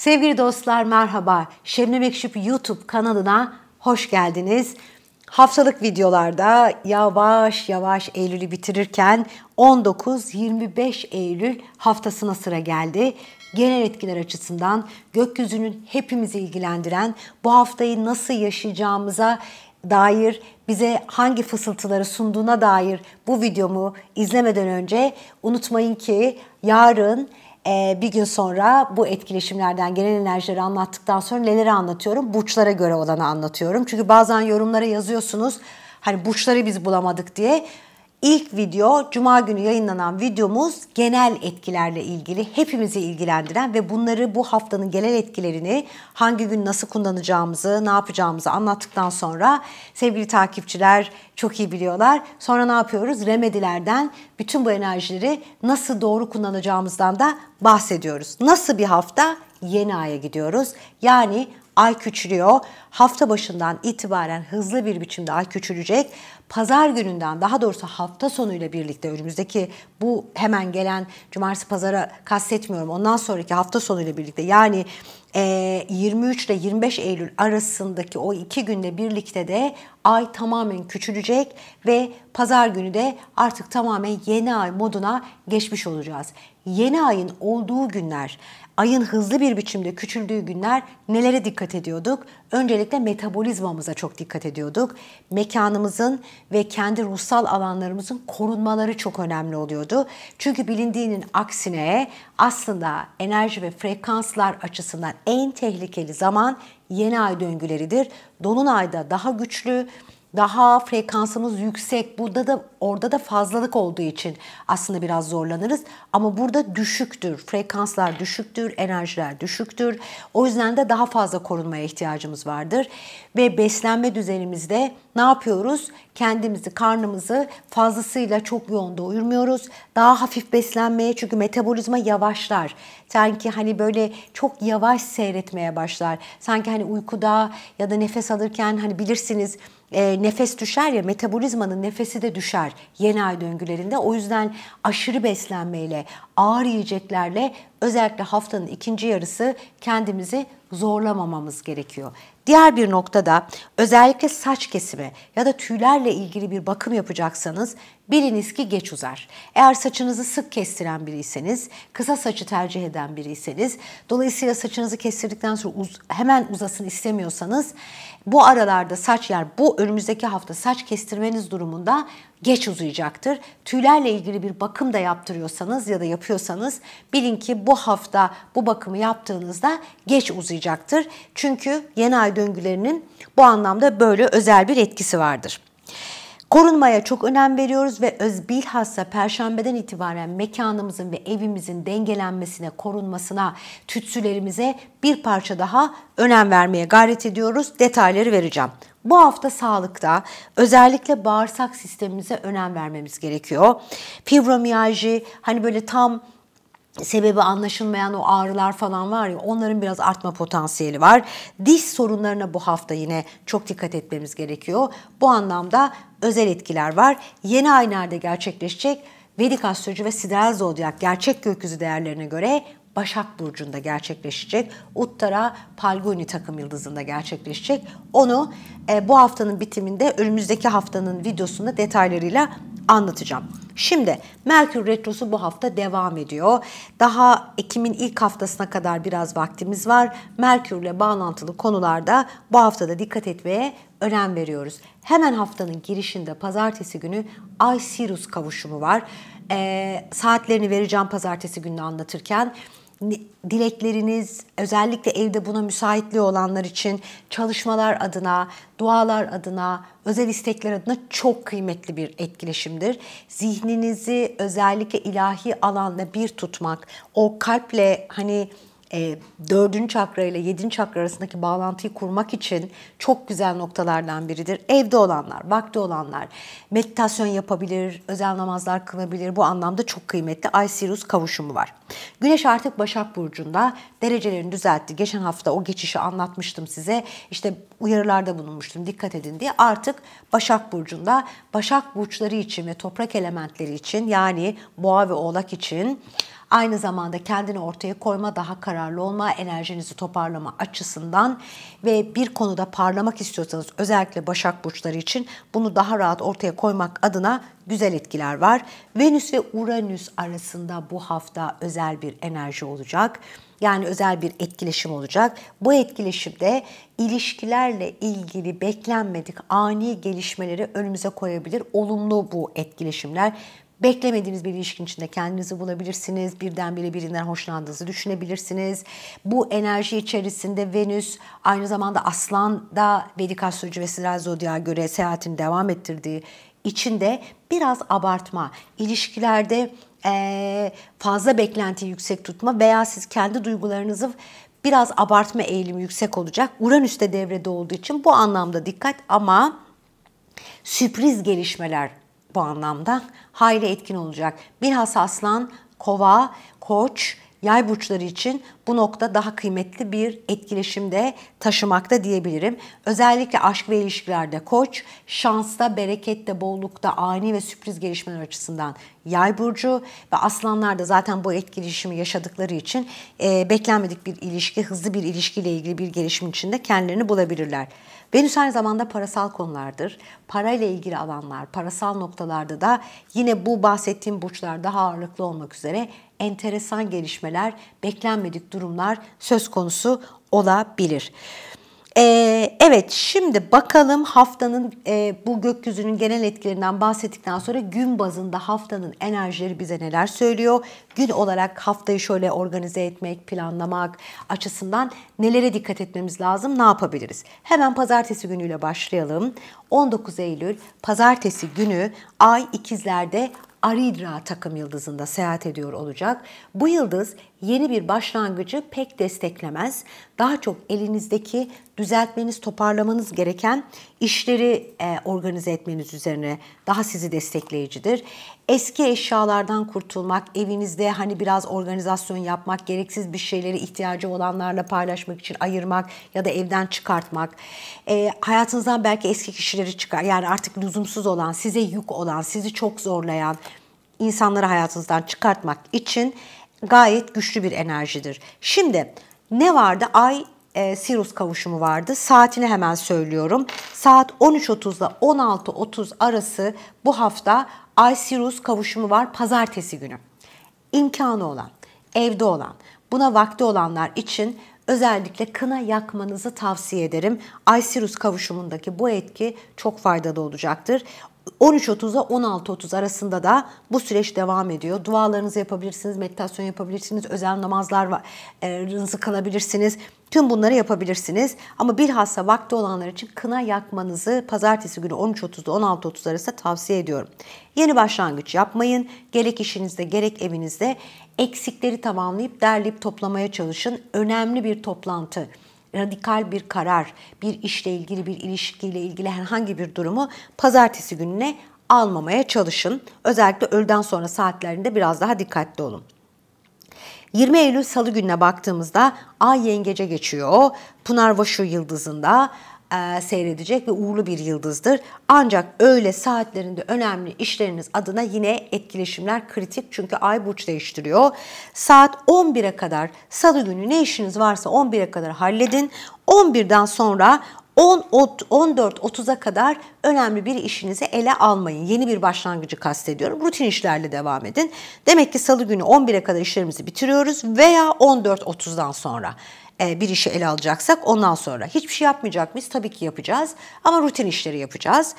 Sevgili dostlar merhaba. Şebnem Ekşip YouTube kanalına hoş geldiniz. Haftalık videolarda yavaş yavaş Eylül'ü bitirirken 19-25 Eylül haftasına sıra geldi. Genel etkiler açısından gökyüzünün hepimizi ilgilendiren bu haftayı nasıl yaşayacağımıza dair bize hangi fısıltıları sunduğuna dair bu videomu izlemeden önce unutmayın ki yarın ee, bir gün sonra bu etkileşimlerden gelen enerjileri anlattıktan sonra neleri anlatıyorum? Burçlara göre olanı anlatıyorum. Çünkü bazen yorumlara yazıyorsunuz hani burçları biz bulamadık diye İlk video cuma günü yayınlanan videomuz genel etkilerle ilgili hepimizi ilgilendiren ve bunları bu haftanın genel etkilerini hangi gün nasıl kullanacağımızı, ne yapacağımızı anlattıktan sonra sevgili takipçiler çok iyi biliyorlar. Sonra ne yapıyoruz? Remedilerden bütün bu enerjileri nasıl doğru kullanacağımızdan da bahsediyoruz. Nasıl bir hafta? Yeni aya gidiyoruz. Yani ay küçülüyor. Hafta başından itibaren hızlı bir biçimde ay küçülecek. Pazar gününden daha doğrusu hafta sonuyla birlikte önümüzdeki bu hemen gelen cumartesi pazara kastetmiyorum. Ondan sonraki hafta sonuyla birlikte yani 23 e, ile 25 Eylül arasındaki o iki günde birlikte de ay tamamen küçülecek ve pazar günü de artık tamamen yeni ay moduna geçmiş olacağız. Yeni ayın olduğu günler ayın hızlı bir biçimde küçüldüğü günler nelere dikkat ediyorduk? Öncelikle metabolizmamıza çok dikkat ediyorduk. Mekanımızın ve kendi ruhsal alanlarımızın korunmaları çok önemli oluyordu. Çünkü bilindiğinin aksine aslında enerji ve frekanslar açısından en tehlikeli zaman yeni ay döngüleridir. Dolunayda daha güçlü, daha frekansımız yüksek. Burada da orada da fazlalık olduğu için aslında biraz zorlanırız. Ama burada düşüktür. Frekanslar düşüktür, enerjiler düşüktür. O yüzden de daha fazla korunmaya ihtiyacımız vardır. Ve beslenme düzenimizde ne yapıyoruz? Kendimizi, karnımızı fazlasıyla çok yoğun doyurmuyoruz. Daha hafif beslenmeye çünkü metabolizma yavaşlar. Sanki hani böyle çok yavaş seyretmeye başlar. Sanki hani uykuda ya da nefes alırken hani bilirsiniz e, nefes düşer ya metabolizmanın nefesi de düşer yeni ay döngülerinde. O yüzden aşırı beslenmeyle, ağır yiyeceklerle özellikle haftanın ikinci yarısı kendimizi zorlamamamız gerekiyor. Diğer bir noktada özellikle saç kesimi ya da tüylerle ilgili bir bakım yapacaksanız biliniz ki geç uzar. Eğer saçınızı sık kestiren biriyseniz, kısa saçı tercih eden biriyseniz, dolayısıyla saçınızı kestirdikten sonra uz hemen uzasın istemiyorsanız bu aralarda saç yer bu önümüzdeki hafta saç kestirmeniz durumunda geç uzayacaktır. Tüylerle ilgili bir bakım da yaptırıyorsanız ya da yapıyorsanız yapıyorsanız bilin ki bu hafta bu bakımı yaptığınızda geç uzayacaktır. Çünkü yeni ay döngülerinin bu anlamda böyle özel bir etkisi vardır. Korunmaya çok önem veriyoruz ve öz bilhassa perşembeden itibaren mekanımızın ve evimizin dengelenmesine, korunmasına, tütsülerimize bir parça daha önem vermeye gayret ediyoruz. Detayları vereceğim. Bu hafta sağlıkta özellikle bağırsak sistemimize önem vermemiz gerekiyor. Fibromiyajı hani böyle tam sebebi anlaşılmayan o ağrılar falan var ya onların biraz artma potansiyeli var. Diş sorunlarına bu hafta yine çok dikkat etmemiz gerekiyor. Bu anlamda özel etkiler var. Yeni ay nerede gerçekleşecek? Vedik astroloji ve sideral zodyak gerçek gökyüzü değerlerine göre Başak Burcu'nda gerçekleşecek. Uttara Palguni takım yıldızında gerçekleşecek. Onu e, bu haftanın bitiminde önümüzdeki haftanın videosunda detaylarıyla anlatacağım. Şimdi Merkür Retrosu bu hafta devam ediyor. Daha Ekim'in ilk haftasına kadar biraz vaktimiz var. Merkür'le bağlantılı konularda bu haftada dikkat etmeye önem veriyoruz. Hemen haftanın girişinde pazartesi günü Ay-Sirus kavuşumu var. E, saatlerini vereceğim pazartesi gününü anlatırken dilekleriniz özellikle evde buna müsaitliği olanlar için çalışmalar adına, dualar adına, özel istekler adına çok kıymetli bir etkileşimdir. Zihninizi özellikle ilahi alanla bir tutmak, o kalple hani e, dördüncü çakra ile yedinci çakra arasındaki bağlantıyı kurmak için çok güzel noktalardan biridir. Evde olanlar, vakti olanlar meditasyon yapabilir, özel namazlar kılabilir. Bu anlamda çok kıymetli Ay Sirius kavuşumu var. Güneş artık Başak Burcu'nda derecelerini düzeltti. Geçen hafta o geçişi anlatmıştım size. İşte uyarılarda bulunmuştum dikkat edin diye. Artık Başak Burcu'nda Başak Burçları için ve toprak elementleri için yani Boğa ve Oğlak için Aynı zamanda kendini ortaya koyma, daha kararlı olma, enerjinizi toparlama açısından ve bir konuda parlamak istiyorsanız özellikle Başak burçları için bunu daha rahat ortaya koymak adına güzel etkiler var. Venüs ve Uranüs arasında bu hafta özel bir enerji olacak. Yani özel bir etkileşim olacak. Bu etkileşimde ilişkilerle ilgili beklenmedik ani gelişmeleri önümüze koyabilir. Olumlu bu etkileşimler Beklemediğiniz bir ilişkin içinde kendinizi bulabilirsiniz. Birdenbire birinden hoşlandığınızı düşünebilirsiniz. Bu enerji içerisinde Venüs aynı zamanda Aslan'da Vedik Astroloji ve Siral Zodya'ya göre seyahatini devam ettirdiği içinde biraz abartma, ilişkilerde fazla beklenti yüksek tutma veya siz kendi duygularınızı biraz abartma eğilimi yüksek olacak. Uranüs de devrede olduğu için bu anlamda dikkat ama sürpriz gelişmeler bu anlamda hayli etkin olacak. Bilhassa aslan, kova, koç, yay burçları için bu nokta daha kıymetli bir etkileşimde taşımakta diyebilirim. Özellikle aşk ve ilişkilerde koç, şansta, berekette, bollukta, ani ve sürpriz gelişmeler açısından yay burcu ve aslanlar da zaten bu etkileşimi yaşadıkları için e, beklenmedik bir ilişki, hızlı bir ilişkiyle ilgili bir gelişim içinde kendilerini bulabilirler. Venüs aynı zamanda parasal konulardır. Parayla ilgili alanlar, parasal noktalarda da yine bu bahsettiğim burçlar daha ağırlıklı olmak üzere enteresan gelişmeler, beklenmedik durumlar söz konusu olabilir. Ee, evet şimdi bakalım haftanın e, bu gökyüzünün genel etkilerinden bahsettikten sonra gün bazında haftanın enerjileri bize neler söylüyor? Gün olarak haftayı şöyle organize etmek, planlamak açısından nelere dikkat etmemiz lazım, ne yapabiliriz? Hemen pazartesi günüyle başlayalım. 19 Eylül pazartesi günü ay ikizlerde Aridra takım yıldızında seyahat ediyor olacak. Bu yıldız yeni bir başlangıcı pek desteklemez. Daha çok elinizdeki düzeltmeniz, toparlamanız gereken işleri e, organize etmeniz üzerine daha sizi destekleyicidir. Eski eşyalardan kurtulmak, evinizde hani biraz organizasyon yapmak, gereksiz bir şeyleri ihtiyacı olanlarla paylaşmak için ayırmak ya da evden çıkartmak. E, hayatınızdan belki eski kişileri çıkar. Yani artık lüzumsuz olan, size yük olan, sizi çok zorlayan insanları hayatınızdan çıkartmak için gayet güçlü bir enerjidir. Şimdi ne vardı? Ay e, Sirius kavuşumu vardı. Saatini hemen söylüyorum. Saat 13.30 ile 16.30 arası bu hafta Ay Sirius kavuşumu var pazartesi günü. İmkanı olan, evde olan, buna vakti olanlar için özellikle kına yakmanızı tavsiye ederim. Ay Sirius kavuşumundaki bu etki çok faydalı olacaktır. 13.30'a 16.30 arasında da bu süreç devam ediyor. Dualarınızı yapabilirsiniz, meditasyon yapabilirsiniz, özel namazlar var, e, rızık Tüm bunları yapabilirsiniz. Ama bilhassa vakti olanlar için kına yakmanızı pazartesi günü 13.30'da 16.30 arasında tavsiye ediyorum. Yeni başlangıç yapmayın. Gerek işinizde gerek evinizde eksikleri tamamlayıp derleyip toplamaya çalışın. Önemli bir toplantı radikal bir karar, bir işle ilgili, bir ilişkiyle ilgili herhangi bir durumu pazartesi gününe almamaya çalışın. Özellikle öğleden sonra saatlerinde biraz daha dikkatli olun. 20 Eylül Salı gününe baktığımızda Ay Yengece geçiyor. Pınar Vaşu yıldızında e, seyredecek ve uğurlu bir yıldızdır. Ancak öğle saatlerinde önemli işleriniz adına yine etkileşimler kritik çünkü ay burç değiştiriyor. Saat 11'e kadar salı günü ne işiniz varsa 11'e kadar halledin. 11'den sonra 14-30'a kadar önemli bir işinizi ele almayın. Yeni bir başlangıcı kastediyorum. Rutin işlerle devam edin. Demek ki salı günü 11'e kadar işlerimizi bitiriyoruz veya 14-30'dan sonra. E, bir işi ele alacaksak ondan sonra. Hiçbir şey yapmayacak mıyız? Tabii ki yapacağız ama rutin işleri yapacağız.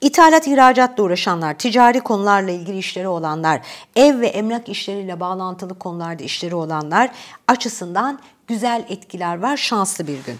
İthalat ihracatla uğraşanlar, ticari konularla ilgili işleri olanlar, ev ve emlak işleriyle bağlantılı konularda işleri olanlar açısından güzel etkiler var. Şanslı bir gün.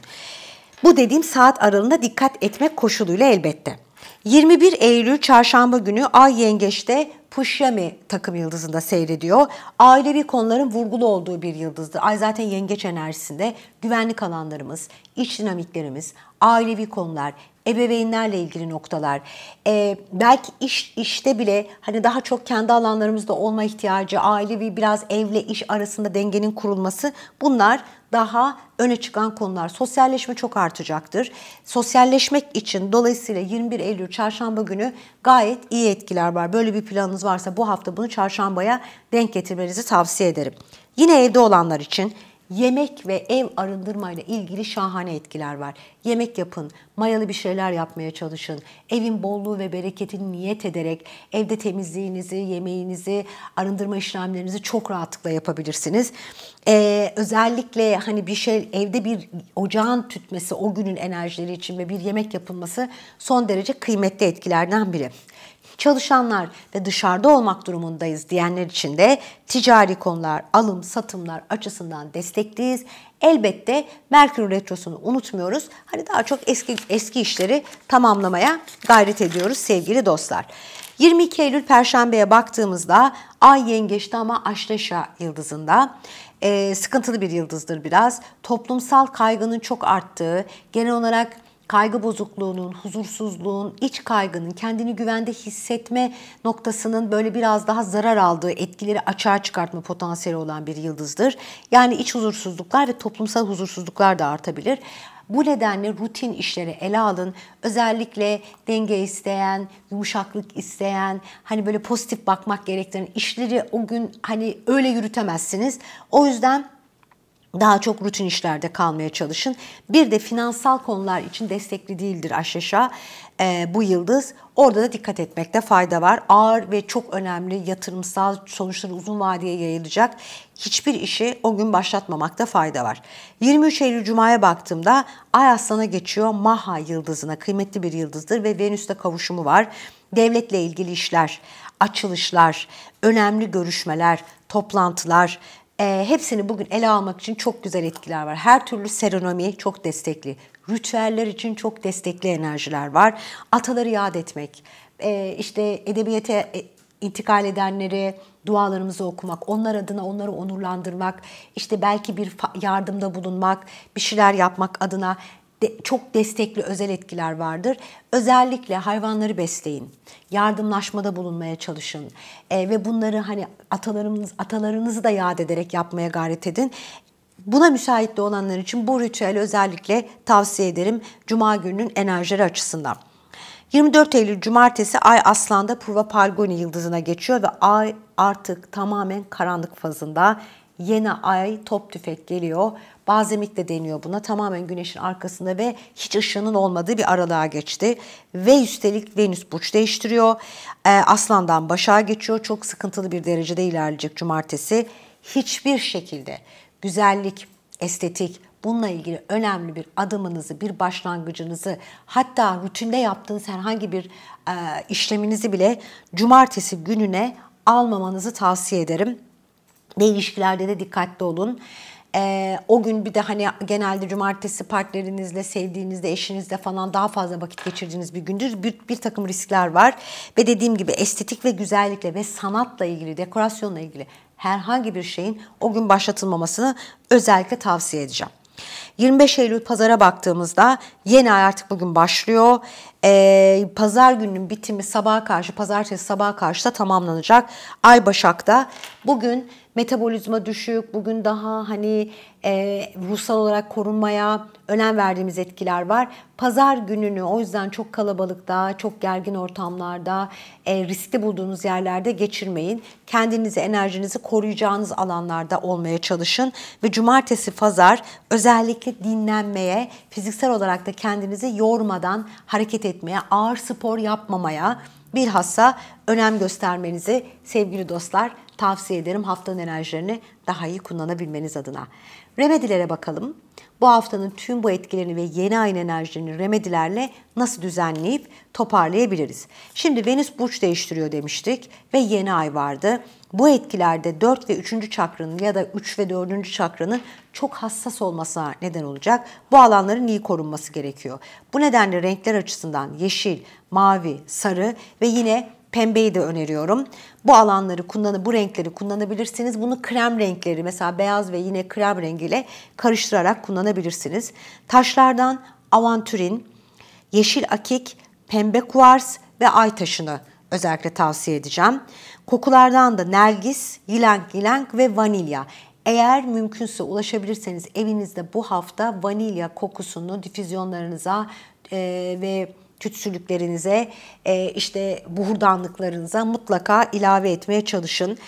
Bu dediğim saat aralığında dikkat etmek koşuluyla elbette. 21 Eylül çarşamba günü Ay Yengeç'te Pushyami takım yıldızında seyrediyor. Ailevi konuların vurgulu olduğu bir yıldızdır. Ay zaten yengeç enerjisinde güvenlik alanlarımız, iç dinamiklerimiz, ailevi konular, ebeveynlerle ilgili noktalar, e, belki iş işte bile hani daha çok kendi alanlarımızda olma ihtiyacı, ailevi biraz evle iş arasında dengenin kurulması bunlar daha öne çıkan konular. Sosyalleşme çok artacaktır. Sosyalleşmek için dolayısıyla 21 Eylül çarşamba günü gayet iyi etkiler var. Böyle bir planınız varsa bu hafta bunu çarşambaya denk getirmenizi tavsiye ederim. Yine evde olanlar için yemek ve ev arındırmayla ilgili şahane etkiler var. Yemek yapın, mayalı bir şeyler yapmaya çalışın. Evin bolluğu ve bereketini niyet ederek evde temizliğinizi, yemeğinizi, arındırma işlemlerinizi çok rahatlıkla yapabilirsiniz. Ee, özellikle hani bir şey evde bir ocağın tütmesi o günün enerjileri için ve bir yemek yapılması son derece kıymetli etkilerden biri çalışanlar ve dışarıda olmak durumundayız diyenler için de ticari konular, alım, satımlar açısından destekliyiz. Elbette Merkür Retrosu'nu unutmuyoruz. Hani daha çok eski eski işleri tamamlamaya gayret ediyoruz sevgili dostlar. 22 Eylül Perşembe'ye baktığımızda Ay Yengeç'te ama Aşreşa yıldızında e, sıkıntılı bir yıldızdır biraz. Toplumsal kaygının çok arttığı, genel olarak kaygı bozukluğunun, huzursuzluğun, iç kaygının, kendini güvende hissetme noktasının böyle biraz daha zarar aldığı etkileri açığa çıkartma potansiyeli olan bir yıldızdır. Yani iç huzursuzluklar ve toplumsal huzursuzluklar da artabilir. Bu nedenle rutin işleri ele alın. Özellikle denge isteyen, yumuşaklık isteyen, hani böyle pozitif bakmak gerektiren işleri o gün hani öyle yürütemezsiniz. O yüzden daha çok rutin işlerde kalmaya çalışın. Bir de finansal konular için destekli değildir aşağı e, ee, bu yıldız. Orada da dikkat etmekte fayda var. Ağır ve çok önemli yatırımsal sonuçları uzun vadeye yayılacak hiçbir işi o gün başlatmamakta fayda var. 23 Eylül Cuma'ya baktığımda Ay Aslan'a geçiyor Maha yıldızına kıymetli bir yıldızdır ve Venüs'te kavuşumu var. Devletle ilgili işler, açılışlar, önemli görüşmeler, toplantılar, e, hepsini bugün ele almak için çok güzel etkiler var. Her türlü seronomi çok destekli. Ritüeller için çok destekli enerjiler var. Ataları yad etmek, e, işte edebiyete e, intikal edenleri dualarımızı okumak, onlar adına onları onurlandırmak, işte belki bir yardımda bulunmak, bir şeyler yapmak adına de, çok destekli özel etkiler vardır. Özellikle hayvanları besleyin, yardımlaşmada bulunmaya çalışın e, ve bunları hani atalarımız, atalarınızı da yad ederek yapmaya gayret edin. Buna müsait de olanlar için bu ritüeli özellikle tavsiye ederim Cuma gününün enerjileri açısından. 24 Eylül Cumartesi Ay Aslan'da Purva Palgoni yıldızına geçiyor ve Ay artık tamamen karanlık fazında yeni ay top tüfek geliyor. Bazemik de deniyor buna. Tamamen güneşin arkasında ve hiç ışığının olmadığı bir aralığa geçti. Ve üstelik Venüs burç değiştiriyor. Ee, aslan'dan Başak'a geçiyor. Çok sıkıntılı bir derecede ilerleyecek cumartesi. Hiçbir şekilde güzellik, estetik, bununla ilgili önemli bir adımınızı, bir başlangıcınızı, hatta rutinde yaptığınız herhangi bir e, işleminizi bile cumartesi gününe almamanızı tavsiye ederim ve ilişkilerde de dikkatli olun. Ee, o gün bir de hani genelde cumartesi partnerinizle, sevdiğinizle, eşinizle falan daha fazla vakit geçirdiğiniz bir gündür. Bir, bir takım riskler var. Ve dediğim gibi estetik ve güzellikle ve sanatla ilgili, dekorasyonla ilgili herhangi bir şeyin o gün başlatılmamasını özellikle tavsiye edeceğim. 25 Eylül pazara baktığımızda yeni ay artık bugün başlıyor. Ee, pazar gününün bitimi sabaha karşı, pazartesi sabaha karşı da tamamlanacak. Ay Başak'ta bugün metabolizma düşük, bugün daha hani e, ruhsal olarak korunmaya önem verdiğimiz etkiler var. Pazar gününü o yüzden çok kalabalıkta, çok gergin ortamlarda, e, riskli bulduğunuz yerlerde geçirmeyin. Kendinizi, enerjinizi koruyacağınız alanlarda olmaya çalışın ve cumartesi, pazar özellikle dinlenmeye, fiziksel olarak da kendinizi yormadan hareket etmeye, ağır spor yapmamaya bilhassa önem göstermenizi sevgili dostlar tavsiye ederim haftanın enerjilerini daha iyi kullanabilmeniz adına. Remedilere bakalım. Bu haftanın tüm bu etkilerini ve yeni ayın enerjilerini remedilerle nasıl düzenleyip toparlayabiliriz? Şimdi Venüs burç değiştiriyor demiştik ve yeni ay vardı. Bu etkilerde 4 ve 3. çakranın ya da 3 ve 4. çakranın çok hassas olmasına neden olacak. Bu alanların iyi korunması gerekiyor. Bu nedenle renkler açısından yeşil, mavi, sarı ve yine pembeyi de öneriyorum. Bu alanları kullanı bu renkleri kullanabilirsiniz. Bunu krem renkleri mesela beyaz ve yine krem rengiyle karıştırarak kullanabilirsiniz. Taşlardan avantürin, yeşil akik, pembe kuvars ve ay taşını özellikle tavsiye edeceğim. Kokulardan da nergis, yilenk yilenk ve vanilya. Eğer mümkünse ulaşabilirseniz evinizde bu hafta vanilya kokusunu difüzyonlarınıza e, ve tütsülüklerinize, e, işte buhurdanlıklarınıza mutlaka ilave etmeye çalışın.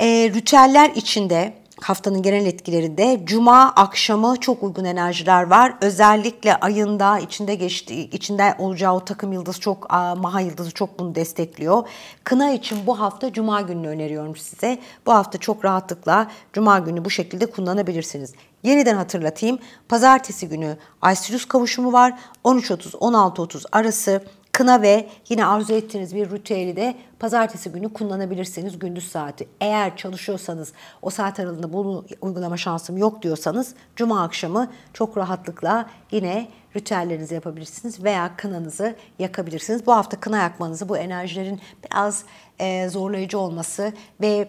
E, ritüeller içinde haftanın genel etkilerinde cuma akşamı çok uygun enerjiler var. Özellikle ayında içinde geçtiği içinde olacağı o takım yıldız çok maha yıldızı çok bunu destekliyor. Kına için bu hafta cuma gününü öneriyorum size. Bu hafta çok rahatlıkla cuma günü bu şekilde kullanabilirsiniz. Yeniden hatırlatayım. Pazartesi günü Ay Sirius kavuşumu var. 13.30-16.30 arası kına ve yine arzu ettiğiniz bir ritüeli de pazartesi günü kullanabilirsiniz gündüz saati. Eğer çalışıyorsanız o saat aralığında bunu uygulama şansım yok diyorsanız cuma akşamı çok rahatlıkla yine ritüellerinizi yapabilirsiniz veya kınanızı yakabilirsiniz. Bu hafta kına yakmanızı bu enerjilerin biraz e, zorlayıcı olması ve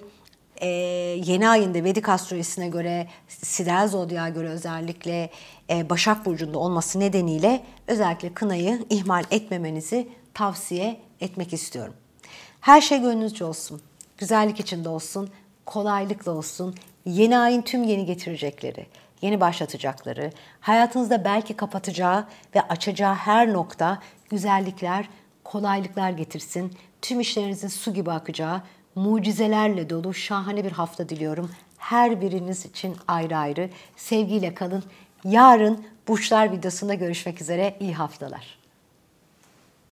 e, yeni ayında Vedik astrolojisine göre Sidel Zodya'ya göre özellikle e, Başak Burcu'nda olması nedeniyle özellikle kınayı ihmal etmemenizi tavsiye etmek istiyorum. Her şey gönlünüzce olsun. Güzellik içinde olsun. Kolaylıkla olsun. Yeni ayın tüm yeni getirecekleri, yeni başlatacakları, hayatınızda belki kapatacağı ve açacağı her nokta güzellikler, kolaylıklar getirsin. Tüm işlerinizin su gibi akacağı, mucizelerle dolu şahane bir hafta diliyorum. Her biriniz için ayrı ayrı sevgiyle kalın. Yarın burçlar videosunda görüşmek üzere. İyi haftalar.